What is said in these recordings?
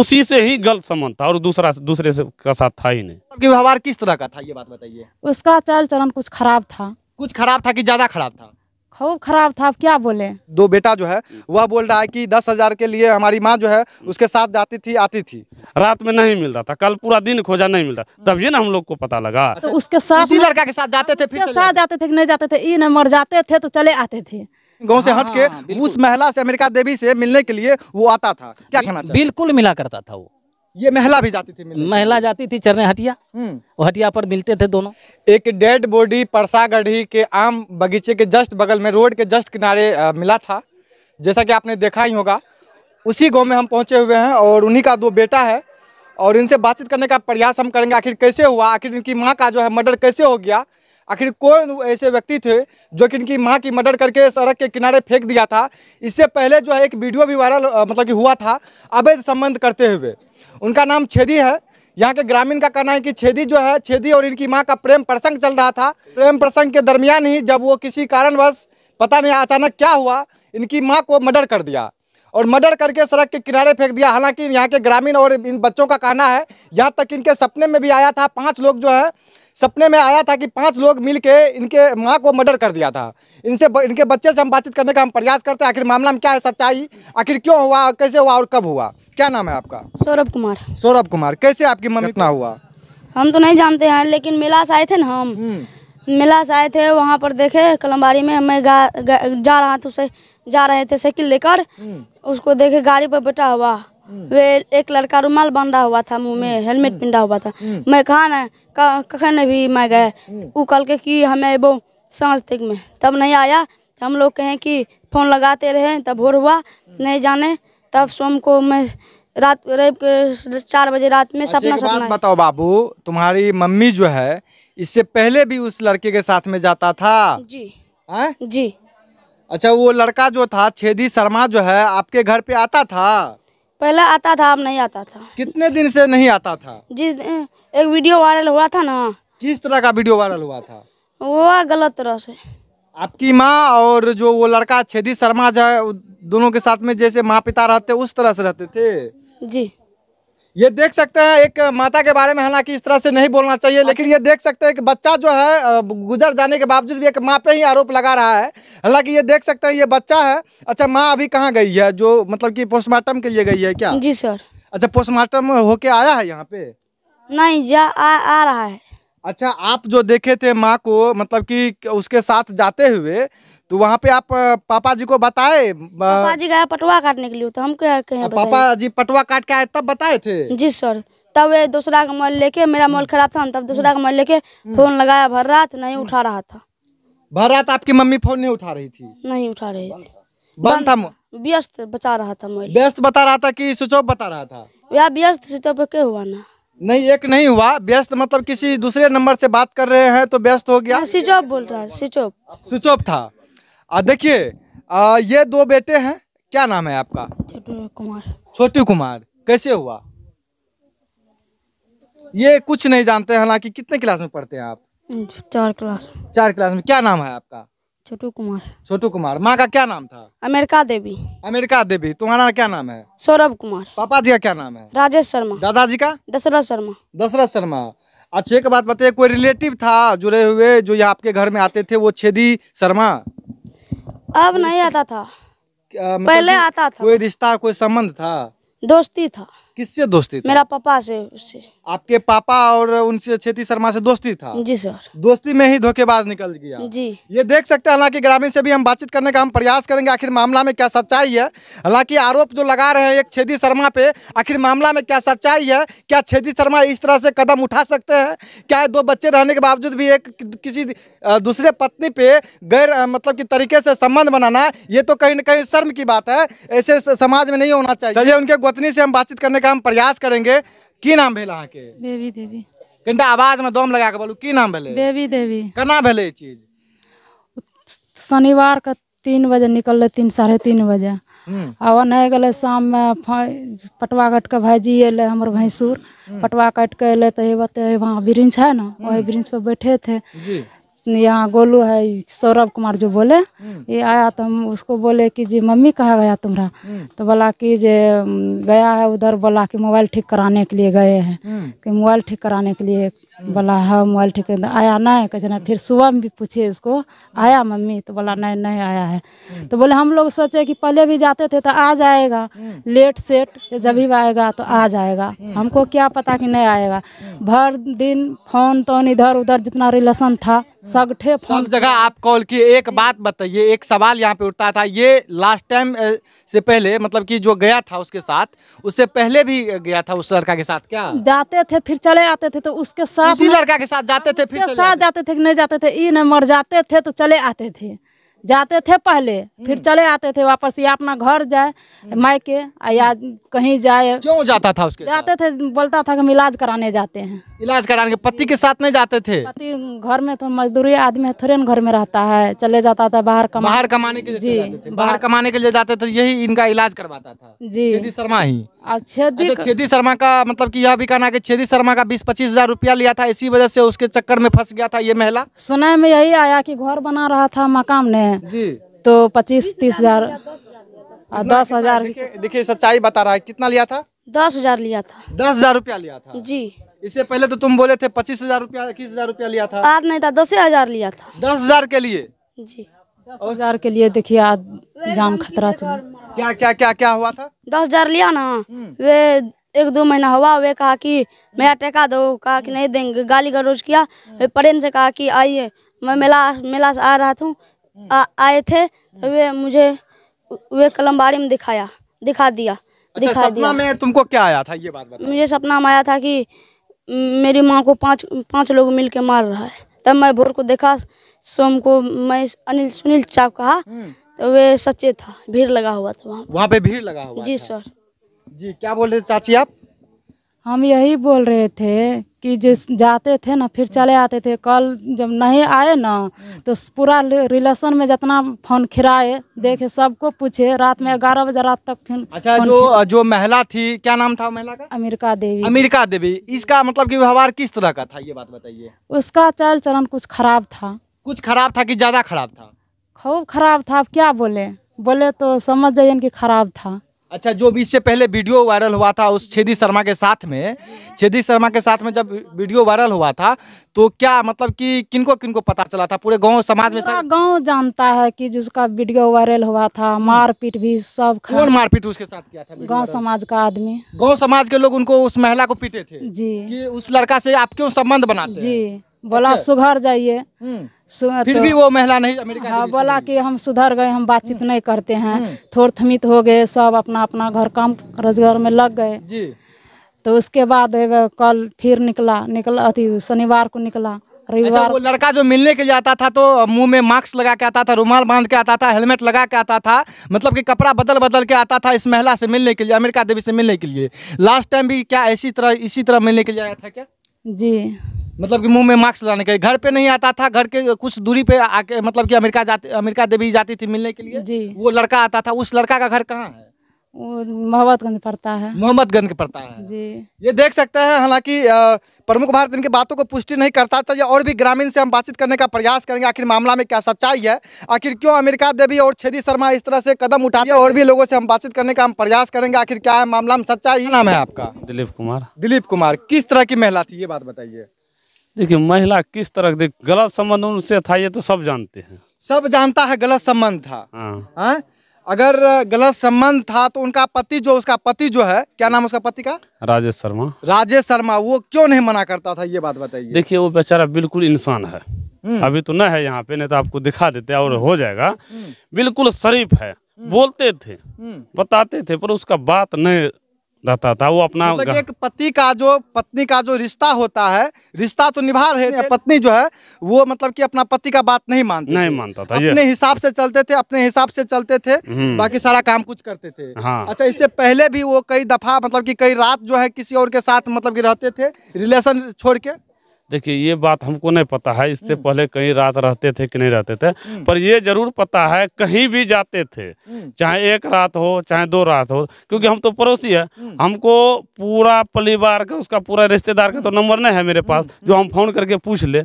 उसी से ही गलत संबंध था और दूसरा दूसरे से का साथ था ही नहीं आपके व्यवहार किस तरह का था ये बात बताइए उसका चल चलन कुछ खराब था कुछ खराब था कि ज्यादा खराब था खूब खराब था आप क्या बोले दो बेटा जो है वह बोल रहा है कि दस हजार के लिए हमारी माँ जो है उसके साथ जाती थी आती थी रात में नहीं मिल रहा था कल पूरा दिन खोजा नहीं मिल रहा तब ये ना हम लोग को पता लगा तो उसके साथ लड़का के साथ जाते थे फिर साथ जाते थे कि नहीं जाते थे ये न मर जाते थे तो चले आते थे गांव से हाँ, हट के हाँ, उस महिला से अमेरिका देवी से मिलने के लिए वो आता था क्या कहना बिल्कुल मिला करता था वो ये महिला भी जाती थी महिला जाती थी चरने हटिया हम्म। वो हटिया पर मिलते थे दोनों एक डेड बॉडी परसागढ़ी के आम बगीचे के जस्ट बगल में रोड के जस्ट किनारे मिला था जैसा कि आपने देखा ही होगा उसी गांव में हम पहुंचे हुए हैं और उन्हीं का दो बेटा है और इनसे बातचीत करने का प्रयास हम करेंगे आखिर कैसे हुआ आखिर इनकी माँ का जो है मर्डर कैसे हो गया आखिर कौन ऐसे व्यक्ति थे जो कि इनकी माँ की मर्डर करके सड़क के किनारे फेंक दिया था इससे पहले जो है एक वीडियो भी वायरल मतलब कि हुआ था अवैध संबंध करते हुए उनका नाम छेदी है यहाँ के ग्रामीण का कहना है कि छेदी जो है छेदी और इनकी माँ का प्रेम प्रसंग चल रहा था प्रेम प्रसंग के दरमियान ही जब वो किसी कारणवश पता नहीं अचानक क्या हुआ इनकी माँ को मर्डर कर दिया और मर्डर करके सड़क के किनारे फेंक दिया हालांकि यहाँ के ग्रामीण और इन बच्चों का कहना है यहाँ तक इनके सपने में भी आया था पाँच लोग जो है सपने में आया था कि पांच लोग मिल के इनके माँ को मर्डर कर दिया था इनसे इनके बच्चे से हम बातचीत करने का हम प्रयास करते हैं आखिर मामला में क्या है सच्चाई आखिर क्यों हुआ कैसे हुआ और कब हुआ क्या नाम है आपका सौरभ कुमार सौरभ कुमार कैसे आपकी मम्मी इतना हुआ हम तो नहीं जानते हैं लेकिन मेला से आए थे ना हम हम्म। मेला से आए थे वहाँ पर देखे कलमबाड़ी में मैं गा, गा, जा रहा था उसे जा रहे थे साइकिल लेकर हम्म। उसको देखे गाड़ी पर बैठा हुआ वे एक लड़का रुमाल बांधा हुआ था मुंह में हेलमेट पिंडा हुआ था मैं कहा ना कखन भी मैं गए वो कल के कि हमें वो सांझ तक में तब नहीं आया हम लोग कहें कि फ़ोन लगाते रहे तब भोर हुआ नहीं जाने तब सोम को मैं रात चार बजे रात में अच्छा, सपना सपना बताओ बाबू तुम्हारी मम्मी जो है इससे पहले भी उस लड़के के साथ में जाता था जी आ? हाँ? जी अच्छा वो लड़का जो था छेदी शर्मा जो है आपके घर पे आता था पहले आता था अब नहीं आता था कितने दिन से नहीं आता था जिस एक वीडियो वायरल हुआ था ना किस तरह का वीडियो वायरल हुआ था वो गलत तरह से आपकी माँ और जो वो लड़का छेदी शर्मा जो है दोनों के साथ में जैसे माँ पिता रहते उस तरह से रहते थे जी ये देख सकते हैं एक माता के बारे में हालांकि इस तरह से नहीं बोलना चाहिए लेकिन ये देख सकते हैं कि बच्चा जो है गुजर जाने के बावजूद भी एक माँ पे ही आरोप लगा रहा है हालांकि ये देख सकते हैं ये बच्चा है अच्छा माँ अभी कहाँ गई है जो मतलब कि पोस्टमार्टम के लिए गई है क्या जी सर अच्छा पोस्टमार्टम होके आया है यहाँ पे नहीं जा आ, आ रहा है अच्छा आप जो देखे थे माँ को मतलब कि उसके साथ जाते हुए तो वहाँ पे आप पापा जी को बताए पापा जी गया पटवा काटने के लिए तो हम क्या कहें पापा जी पटवा काट के आए तब बताए थे जी सर तब दूसरा का मोबाइल लेके मेरा मोबाइल खराब था तब दूसरा का मोबाइल लेके हम्म। फोन लगाया भर रात नहीं उठा रहा था भर रात आपकी मम्मी फोन नहीं उठा रही थी नहीं उठा रही थी बंद था व्यस्त बता रहा था मोबाइल व्यस्त बता रहा था की स्विच ऑफ बता रहा था या व्यस्त स्विच ऑफ क्या हुआ ना नहीं एक नहीं हुआ व्यस्त मतलब किसी दूसरे नंबर से बात कर रहे हैं तो व्यस्त हो गया हाँ, स्विच ऑफ बोल रहा है स्विच ऑफ स्विच ऑफ था देखिए ये दो बेटे हैं क्या नाम है आपका छोटू कुमार छोटू कुमार कैसे हुआ ये कुछ नहीं जानते हालांकि कितने क्लास में पढ़ते हैं आप चार क्लास चार क्लास में क्या नाम है आपका छोटू कुमार छोटू कुमार माँ का क्या नाम था अमेरिका देवी अमेरिका देवी तुम्हारा क्या नाम है सौरभ कुमार पापा जी का क्या नाम है राजेश शर्मा दादाजी का दशरथ शर्मा दशरथ शर्मा अच्छा एक बात बताइए कोई रिलेटिव था जुड़े हुए जो यहाँ आपके घर में आते थे वो छेदी शर्मा अब नहीं आता था मतलब पहले आता था कोई रिश्ता कोई संबंध था दोस्ती था किससे दोस्ती था? मेरा पापा से उससे आपके पापा और उनसे छेती शर्मा से दोस्ती था जी सर दोस्ती में ही धोखेबाज निकल गया जी ये देख सकते हैं हालांकि ग्रामीण से भी हम बातचीत करने का हम प्रयास करेंगे आखिर मामला में क्या सच्चाई है हालांकि आरोप जो लगा रहे हैं एक छेदी शर्मा पे आखिर मामला में क्या सच्चाई है क्या छेदी शर्मा इस तरह से कदम उठा सकते हैं क्या दो बच्चे रहने के बावजूद भी एक किसी दूसरे पत्नी पे गैर मतलब की तरीके से संबंध बनाना ये तो कहीं ना कहीं शर्म की बात है ऐसे समाज में नहीं होना चाहिए चलिए उनके गोतनी से हम बातचीत करने का हम प्रयास करेंगे की नाम भेल अहा के बेबी देवी कनिटा आवाज में दम लगा के बोलू की नाम भेल बेबी देवी केना ई चीज शनिवार का तीन बजे निकल तीन साढ़े तीन बजे हम्म। आ ओन्हे गले शाम में पटवा कट के भाईजी अलै हमर भैंसुर हम्म। पटवा कट के अलै तो हे बते वहाँ ब्रिंच है ना वही ब्रिंच पर बैठे थे जी। यहाँ गोलू है सौरभ कुमार जो बोले हम्म। ये आया तो हम उसको बोले कि जी मम्मी कहाँ गया तुम्हारा हम्म। तो बोला कि जे गया है उधर बोला कि मोबाइल ठीक कराने के लिए गए हैं हम्म। कि मोबाइल ठीक कराने के लिए बोला हाँ मोबाइल ठीक आया नहीं कैसे ना फिर सुबह में भी पूछे इसको आया मम्मी तो बोला नहीं नहीं आया है तो बोले हम लोग सोचे कि पहले भी जाते थे तो आ जाएगा लेट सेट जब भी आएगा तो आ जाएगा हमको क्या पता कि नहीं आएगा भर दिन फोन तोन इधर उधर जितना रिलेशन था सगठे सब जगह आप कॉल किए एक बात बताइए एक सवाल यहाँ पे उठता था ये लास्ट टाइम से पहले मतलब कि जो गया था उसके साथ उससे पहले भी गया था उस लड़का के साथ क्या जाते थे फिर चले आते थे तो उसके साथ उसी लड़का के साथ जाते थे फिर साथ जाते थे नहीं जाते थे ये न मर जाते थे तो चले आते थे जाते थे पहले फिर हम्म। चले आते थे वापस या अपना घर जाए हम्म। मायके या कहीं जाए क्यों जाता था उसके जाते थे बोलता था कि हम इलाज कराने जाते हैं इलाज कराने के पति के साथ नहीं जाते थे पति घर में तो मजदूरी आदमी है थोड़े घर में रहता है चले जाता था बाहर कमा बाहर कमाने के लिए जी बाहर कमाने के लिए जाते थे यही इनका इलाज करवाता था जी शर्मा ही छेदी अच्छा, छेदी शर्मा का मतलब कि यह भी कहना कि छेदी शर्मा का बीस पच्चीस हजार रुपया लिया था इसी वजह से उसके चक्कर में फंस गया था ये महिला सुना में यही आया कि घर बना रहा था मकान ने जी तो पच्चीस तीस हजार दस हजार देखिए सच्चाई बता रहा है कितना लिया था दस हजार लिया था दस हजार रूपया लिया था जी इससे पहले तो तुम बोले थे पच्चीस हजार रूपया इक्कीस हजार रूपया लिया था आज नहीं था दस हजार लिया था दस हजार के लिए जी दस हजार के लिए देखिए आज जान खतरा था क्या क्या क्या क्या हुआ था दस हजार लिया ना हम्म। वे एक दो महीना हुआ वे कहा कि मेरा टेका दो कहा कि नहीं देंगे गाली गलोज किया हम्म। वे प्रेम से कहा कि आइए मैं मेला मेला से आ रहा था हम्म। आए थे तो वे मुझे वे कलमबाड़ी में दिखाया दिखा दिया अच्छा, दिखा सपना दिया में तुमको क्या आया था ये बात बता मुझे सपना में आया था कि मेरी माँ को पांच पांच लोग मिल के मार रहा है तब मैं भोर को देखा सोम को मैं अनिल सुनील चाप कहा तो वे सच्चे था भीड़ लगा हुआ था वहाँ वहाँ पे भीड़ लगा हुआ जी सर जी क्या बोल रहे थे चाची आप हम यही बोल रहे थे कि जिस जाते थे ना फिर चले आते थे कल जब नहीं आए ना तो पूरा रिलेशन में जितना फोन खिराए देखे सबको पूछे रात में ग्यारह बजे रात तक फिर अच्छा जो जो महिला थी क्या नाम था महिला का अमेरिका देवी अमेरिका देवी इसका मतलब कि व्यवहार किस तरह का था ये बात बताइए उसका चाल चलन कुछ खराब था कुछ खराब था कि ज्यादा खराब था खूब खराब था अब क्या बोले बोले तो समझ जाइए कि खराब था अच्छा जो भी इससे पहले वीडियो वायरल हुआ था उस छेदी शर्मा के साथ में छेदी शर्मा के साथ में जब वीडियो वायरल हुआ था तो क्या मतलब कि किनको किनको पता चला था पूरे गांव समाज में सब गांव जानता है कि जिसका वीडियो वायरल हुआ था हम्म। मारपीट भी सब कौन मारपीट उसके साथ किया था गांव समाज का आदमी गांव समाज के लोग उनको उस महिला को पीटे थे जी उस लड़का से आप क्यों संबंध बना जी बोला अच्छा। सुधर जाइए हम्म। फिर तो, भी वो महिला नहीं अमेरिका हाँ बोला कि हम सुधर गए हम बातचीत हम्म। नहीं करते हैं हम्म। थोड़ थमित हो गए सब अपना अपना घर काम रोजगार में लग गए तो उसके बाद कल फिर निकला निकला अति शनिवार को निकला रविवार अच्छा, वो लड़का जो मिलने के लिए आता था तो मुंह में मास्क लगा के आता था रुमाल बांध के आता था हेलमेट लगा के आता था मतलब कि कपड़ा बदल बदल के आता था इस महिला से मिलने के लिए अमेरिका देवी से मिलने के लिए लास्ट टाइम भी क्या इसी तरह इसी तरह मिलने के लिए आया था क्या जी मतलब कि मुंह में मास्क लगाने के घर पे नहीं आता था घर के कुछ दूरी पे आके मतलब कि अमेरिका जाते अमेरिका देवी जाती थी मिलने के लिए जी वो लड़का आता था उस लड़का का घर कहाँ है मोहम्मदगंज पड़ता है मोहम्मदगंज पड़ता है जी ये देख सकते हैं हालांकि प्रमुख भारत इनकी बातों को पुष्टि नहीं करता था या और भी ग्रामीण से हम बातचीत करने का प्रयास करेंगे आखिर मामला में क्या सच्चाई है आखिर क्यों अमेरिका देवी और छेदी शर्मा इस तरह से कदम उठाते हैं और भी लोगों से हम बातचीत करने का हम प्रयास करेंगे आखिर क्या है मामला में सच्चाई नाम है आपका दिलीप कुमार दिलीप कुमार किस तरह की महिला थी ये बात बताइए देखिए महिला किस तरह देख गलत संबंध उनसे था ये तो सब जानते हैं सब जानता है गलत संबंध था हाँ, हाँ? अगर गलत संबंध था तो उनका पति जो उसका पति जो है क्या नाम उसका पति का राजेश शर्मा राजेश शर्मा वो क्यों नहीं मना करता था ये बात बताइए देखिए वो बेचारा बिल्कुल इंसान है हम्म। अभी तो न है यहाँ पे नहीं तो आपको दिखा देते और हम्म। हो जाएगा हम्म। बिल्कुल शरीफ है बोलते थे बताते थे पर उसका बात नहीं रहता था वो अपना मतलब एक पति का जो पत्नी का जो रिश्ता होता है रिश्ता तो निभा रहे थे पत्नी जो है वो मतलब कि अपना पति का बात नहीं मानते नहीं मानता था अपने हिसाब से चलते थे अपने हिसाब से चलते थे हम्म। बाकी सारा काम कुछ करते थे हाँ। अच्छा इससे पहले भी वो कई दफा मतलब की कई रात जो है किसी और के साथ मतलब की रहते थे रिलेशन छोड़ के देखिए ये बात हमको नहीं पता है इससे हम्म। पहले कहीं रात रहते थे कि नहीं रहते थे हम्म। पर ये जरूर पता है कहीं भी जाते थे हम्म। चाहे एक रात हो चाहे दो रात हो क्योंकि हम तो पड़ोसी है हमको पूरा परिवार का उसका पूरा रिश्तेदार का तो नंबर नहीं है मेरे पास जो हम फोन करके पूछ ले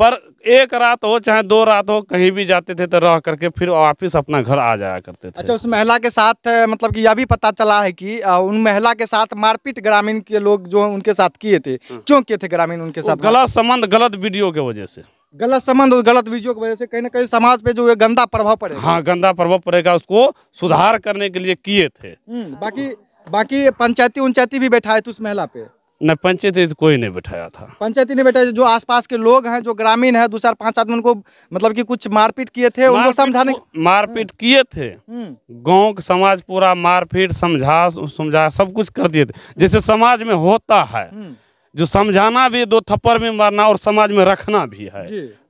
पर एक रात हो चाहे दो रात हो कहीं भी जाते थे तो रह करके फिर वापिस अपना घर आ जाया करते थे अच्छा उस महिला के साथ मतलब कि यह भी पता चला है कि उन महिला के साथ मारपीट ग्रामीण के लोग जो उनके साथ किए थे हाँ। क्यों किए थे ग्रामीण उनके साथ गलत संबंध गलत वीडियो के वजह से गलत संबंध और गलत वीडियो की वजह से कहीं ना कहीं समाज पे जो गंदा प्रभाव पड़ेगा हाँ गंदा प्रभाव पड़ेगा उसको सुधार करने के लिए किए थे हम्म, बाकी बाकी पंचायती उंचायती भी बैठा है उस महिला पे न पंचायत कोई नहीं बैठाया था पंचायती नहीं बैठा जो आसपास के लोग हैं जो ग्रामीण है दो चार पाँच आदमी उनको मतलब कि कुछ मारपीट किए थे उनको समझाने मारपीट हम्म। किए थे हम्म। गांव के समाज पूरा मारपीट समझा समझा सब कुछ कर दिए थे जैसे समाज में होता है हम्म। जो समझाना भी दो थप्पड़ में मारना और समाज में रखना भी है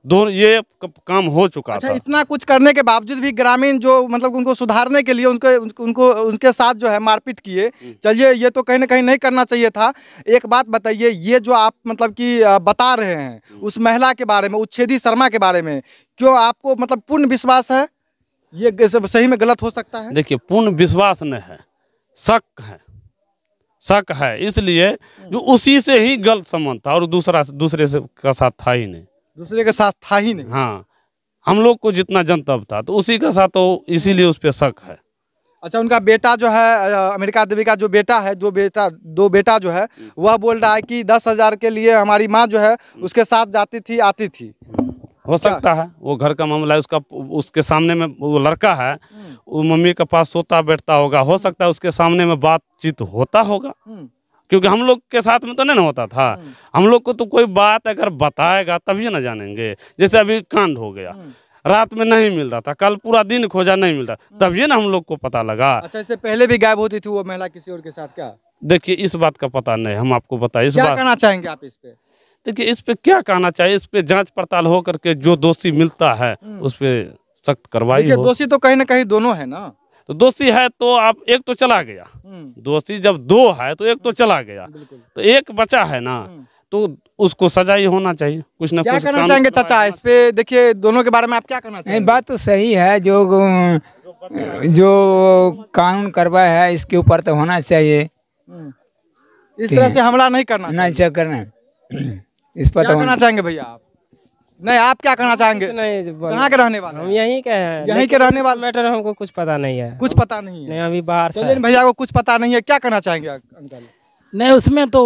दो ये काम हो चुका अच्छा, था इतना कुछ करने के बावजूद भी ग्रामीण जो मतलब उनको सुधारने के लिए उनके उनको उनके साथ जो है मारपीट किए चलिए ये तो कहीं ना कहीं नहीं करना चाहिए था एक बात बताइए ये जो आप मतलब कि बता रहे हैं उस महिला के बारे में उच्छेदी शर्मा के बारे में क्यों आपको मतलब पूर्ण विश्वास है ये सही में गलत हो सकता है देखिए पूर्ण विश्वास नहीं है शक है शक है इसलिए जो उसी से ही गलत संबंध था और दूसरा दूसरे से का साथ था ही नहीं दूसरे के साथ था ही नहीं हाँ हम लोग को जितना जनतब था तो उसी के साथ तो इसीलिए उस पर शक है अच्छा उनका बेटा जो है अमेरिका देवी का जो बेटा है जो बेटा दो बेटा जो है वह बोल रहा है कि दस हज़ार के लिए हमारी माँ जो है उसके साथ जाती थी आती थी हो सकता है वो घर का मामला है उसका उसके सामने में वो लड़का है हम्म। वो मम्मी के पास सोता बैठता होगा हो हम्म। सकता है उसके सामने में बातचीत होता होगा हम्म। क्योंकि हम लोग के साथ में तो नहीं ना होता था हम लोग को तो कोई बात अगर बताएगा तभी ना जानेंगे जैसे अभी कांड हो गया रात में नहीं मिल रहा था कल पूरा दिन खोजा नहीं मिल रहा तभी ना हम लोग को पता लगा अच्छा इससे पहले भी गायब होती थी वो महिला किसी और के साथ क्या देखिए इस बात का पता नहीं हम आपको बताए इस क्या बात कहना चाहेंगे आप इस पे देखिए तो इस पे क्या कहना चाहिए इस पे जांच पड़ताल हो करके जो दोषी मिलता है हम्म। उस पर सख्त कार्रवाई दोषी तो कहीं ना कहीं दोनों है ना तो दोषी है तो आप एक तो चला गया हम्म। दोषी जब दो है तो एक तो हम्म। चला गया तो एक बचा है ना तो उसको सजा ही होना चाहिए कुछ ना क्या कुछ करना चाहेंगे चाचा इस पे देखिए दोनों के बारे में आप क्या करना चाहिए बात तो सही है जो जो कानून करवा है इसके ऊपर तो होना चाहिए इस तरह से हमला नहीं करना नहीं करना इस पर क्या तो कहना चाहेंगे भैया आप नहीं आप क्या कहना चाहेंगे नहीं कहाँ के रहने वाले हम यहीं के हैं यहीं के रहने वाले मैटर हमको कुछ पता नहीं है कुछ पता नहीं है नहीं अभी बाहर से भैया को कुछ पता नहीं है क्या कहना चाहेंगे अंकल नहीं उसमें तो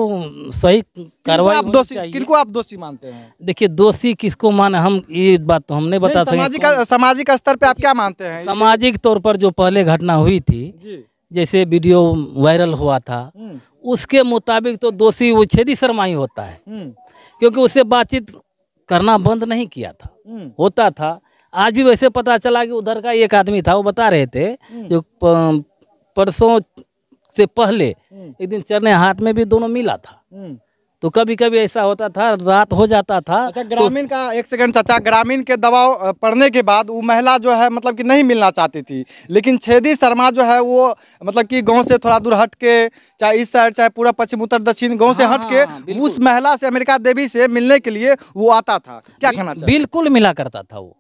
सही कार्रवाई आप दोषी किनको आप दोषी मानते हैं देखिए दोषी किसको माने हम ये बात तो हमने बता सकते सामाजिक सामाजिक स्तर पे आप क्या मानते हैं सामाजिक तौर पर जो पहले घटना हुई थी जैसे वीडियो वायरल हुआ था हम्म। उसके मुताबिक तो दोषी वो छेदी शर्मा ही होता है हम्म। क्योंकि उससे बातचीत करना बंद नहीं किया था हम्म। होता था आज भी वैसे पता चला कि उधर का एक आदमी था वो बता रहे थे हम्म। जो परसों से पहले हम्म। एक दिन चरने हाथ में भी दोनों मिला था तो कभी कभी ऐसा होता था रात हो जाता था अच्छा तो ग्रामीण तो, का एक सेकंड चाचा ग्रामीण के दबाव पड़ने के बाद वो महिला जो है मतलब कि नहीं मिलना चाहती थी लेकिन छेदी शर्मा जो है वो मतलब कि गांव से थोड़ा दूर हट के चाहे इस साइड चाहे पूरा पश्चिम उत्तर दक्षिण गांव से हाँ, हट के हाँ, उस महिला से अमेरिका देवी से मिलने के लिए वो आता था क्या कहना बिल्कुल मिला करता था वो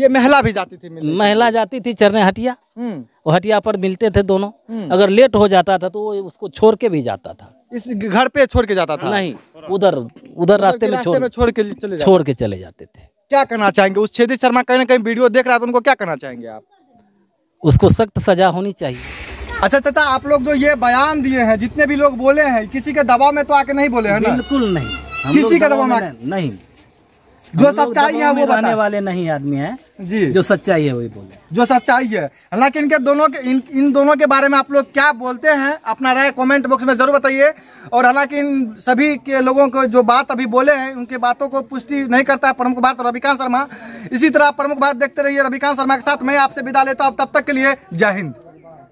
ये महिला भी जाती थी महिला जाती थी चरने हटिया हम्म। वो हटिया पर मिलते थे दोनों हम्म। अगर लेट हो जाता था तो वो उसको छोड़ के भी जाता था इस घर पे छोड़ के जाता था नहीं उधर उधर रास्ते में छोड़ छोड़ के चले छोड़ के चले जाते थे क्या कहना चाहेंगे उस छेदी शर्मा कहीं ना कहीं वीडियो देख रहा था तो उनको क्या कहना चाहेंगे आप उसको सख्त सजा होनी चाहिए अच्छा चाचा आप लोग जो ये बयान दिए हैं जितने भी लोग बोले हैं किसी के दबाव में तो आके नहीं बोले हैं बिल्कुल नहीं किसी के दबाव में नहीं जो सच्चाई है वो बताने वाले नहीं आदमी है जी जो सच्चाई है वही बोले जो सच्चाई है हालांकि इनके दोनों के इन इन दोनों के बारे में आप लोग क्या बोलते हैं अपना राय कमेंट बॉक्स में जरूर बताइए और हालांकि इन सभी के लोगों को जो बात अभी बोले हैं उनके बातों को पुष्टि नहीं करता है प्रमुख भारत रविकांत शर्मा इसी तरह प्रमुख भारत देखते रहिए रविकांत शर्मा के साथ मैं आपसे विदा लेता हूँ तब तक के लिए जय हिंद